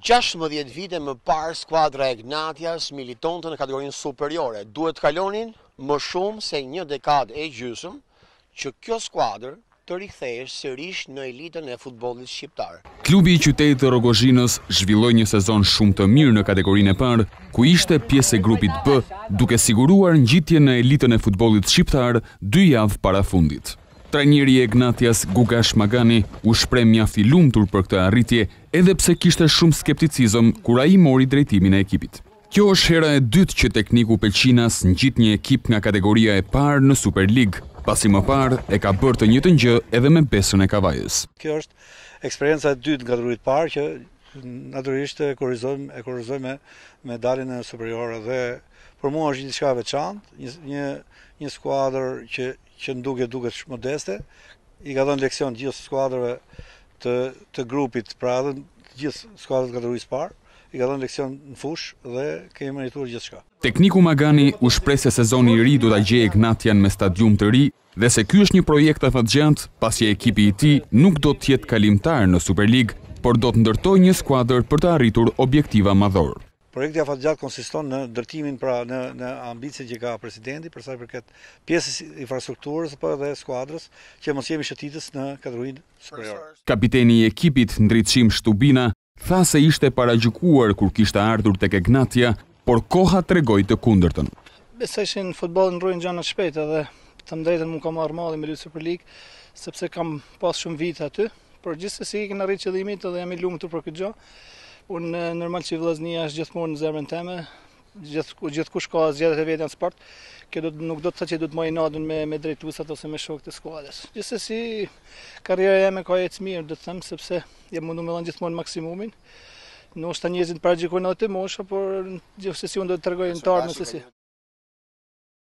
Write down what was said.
16 vite më parë skuadra e Gnatjas militonte në kategorinë superiore. Duhet të kalonin më shumë se një dekadë e gjysmë që kjo skuadër të rikthehej sërish në elitën e futbollit shqiptar. Klubi i qytetit të Rogozhinës zhvilloi një sezon shumë të mirë në kategorinë e parë, ku ishte pjesë e grupit B, duke siguruar ngjitjen në elitën e futbollit shqiptar 2 javë para fundit. Trajnjeri e Gnatjas Gugash Magani u shprem një afti lumëtur për këtë arritje edhe pse kishtë shumë skepticizom kura i mori drejtimin e ekipit. Kjo është hera e dytë që tekniku Pelqinas në gjitë një ekip nga kategoria e parë në Super League, pasi më parë e ka bërë të një të një edhe me besën e kavajës. Kjo është eksperienca e dytë nga drurit parë që Naturisht e korrizojmë e korrizojmë me, me e superiore dhe për mua është një diçka veçantë, një një skuadrë skuadër që që nduket duket modeste, i ka dhënë leksion të gjithë skuadrave të të grupit, pra të gjithë skuadrat kategorisë parë, i ka dhënë leksion në fush dhe kemi merituar gjithçka. Tekniku Magani u shpreh se sezoni i ri do ta gjejë Ignatian me stadium të ri dhe se ky është një projekt afatgjend, pasi ekipi i tij nuk do të jetë kalimtar në Superligë, por do të ndërtoj një skuadrë për të arritur objektiva madhorë. Projekti a fatë gjatë konsiston në dërtimin pra në ambicin që ka presidenti, përsa i përket pjesës infrastrukturës për po dhe skuadrës që mos jemi shëtitës në kadruin superior. Kapiteni i ekipit Ndritëshim Shtubina tha se ishte para gjukuar kur kishtë ardhur të kegnatja, por koha të regoj të kundërtën. Besa ishin futbolin në rrujnë gjana shpetë, dhe të mdrejtën mund ka marrë me lusë për sepse kam pas shumë vitë aty, por gjithsesi i kemi arritur qëllimin dhe jam i lumtur për këtë gjë. Unë normal që vëllaznia është gjithmonë në zemrën time, gjithku gjithkush ka zgjedhjet e vetë në sport. Kjo do nuk do të thotë që do të më i me me drejtuesat ose me shokët e skuadrës. Gjithsesi karriera me ka e mirë, do të them sepse jam mundu me dhënë gjithmonë maksimumin. Nuk të njerëzit para edhe të moshë, por gjithsesi unë do të tregoj në tarmë se si.